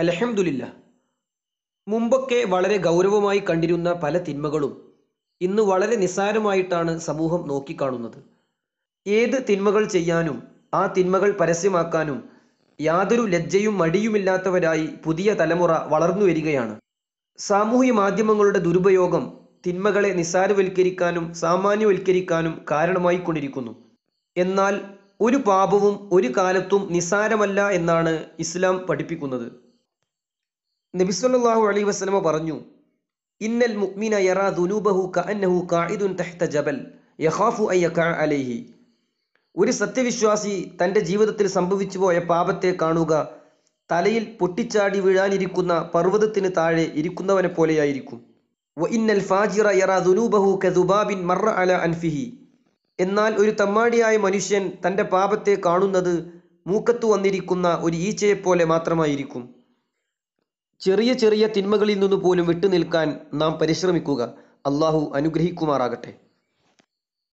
അലഹമുല്ല മുമ്പൊക്കെ വളരെ ഗൗരവമായി കണ്ടിരുന്ന പല തിന്മകളും ഇന്ന് വളരെ നിസ്സാരമായിട്ടാണ് സമൂഹം നോക്കിക്കാണുന്നത് ഏത് തിന്മകൾ ചെയ്യാനും ആ തിന്മകൾ പരസ്യമാക്കാനും യാതൊരു ലജ്ജയും മടിയുമില്ലാത്തവരായി പുതിയ തലമുറ വളർന്നു വരികയാണ് സാമൂഹ്യ മാധ്യമങ്ങളുടെ ദുരുപയോഗം തിന്മകളെ നിസ്സാരവൽക്കരിക്കാനും സാമാന്യവൽക്കരിക്കാനും കൊണ്ടിരിക്കുന്നു എന്നാൽ ഒരു പാപവും ഒരു കാലത്തും നിസ്സാരമല്ല എന്നാണ് ഇസ്ലാം പഠിപ്പിക്കുന്നത് നബിസ്വല്ലാഹു അലി വസ്ലമ പറഞ്ഞു ഇന്നൽ മുഅ്മിന യറാ ദുനൂബഹു കഅന്നഹു ഖാഇദുൻ തഹ്ത ജബൽ യഖാഫു അൻ യഖഅ അലൈഹി ഒരു സത്യവിശ്വാസി തൻ്റെ ജീവിതത്തിൽ സംഭവിച്ചു പോയ പാപത്തെ കാണുക തലയിൽ പൊട്ടിച്ചാടി വീഴാനിരിക്കുന്ന പർവ്വതത്തിന് താഴെ ഇരിക്കുന്നവനെ പോലെയായിരിക്കും വ ഇന്നൽ ഫാജിറ യറാ ദുനൂബഹു കദുബാബിൻ മർറ അല അൻഫിഹി എന്നാൽ ഒരു തമ്മാടിയായ മനുഷ്യൻ തൻ്റെ പാപത്തെ കാണുന്നത് മൂക്കത്തു വന്നിരിക്കുന്ന ഒരു ഈച്ചയെപ്പോലെ മാത്രമായിരിക്കും ചെറിയ ചെറിയ തിന്മകളിൽ നിന്നു പോലും വിട്ടുനിൽക്കാൻ നാം പരിശ്രമിക്കുക അള്ളാഹു അനുഗ്രഹിക്കുമാറാകട്ടെ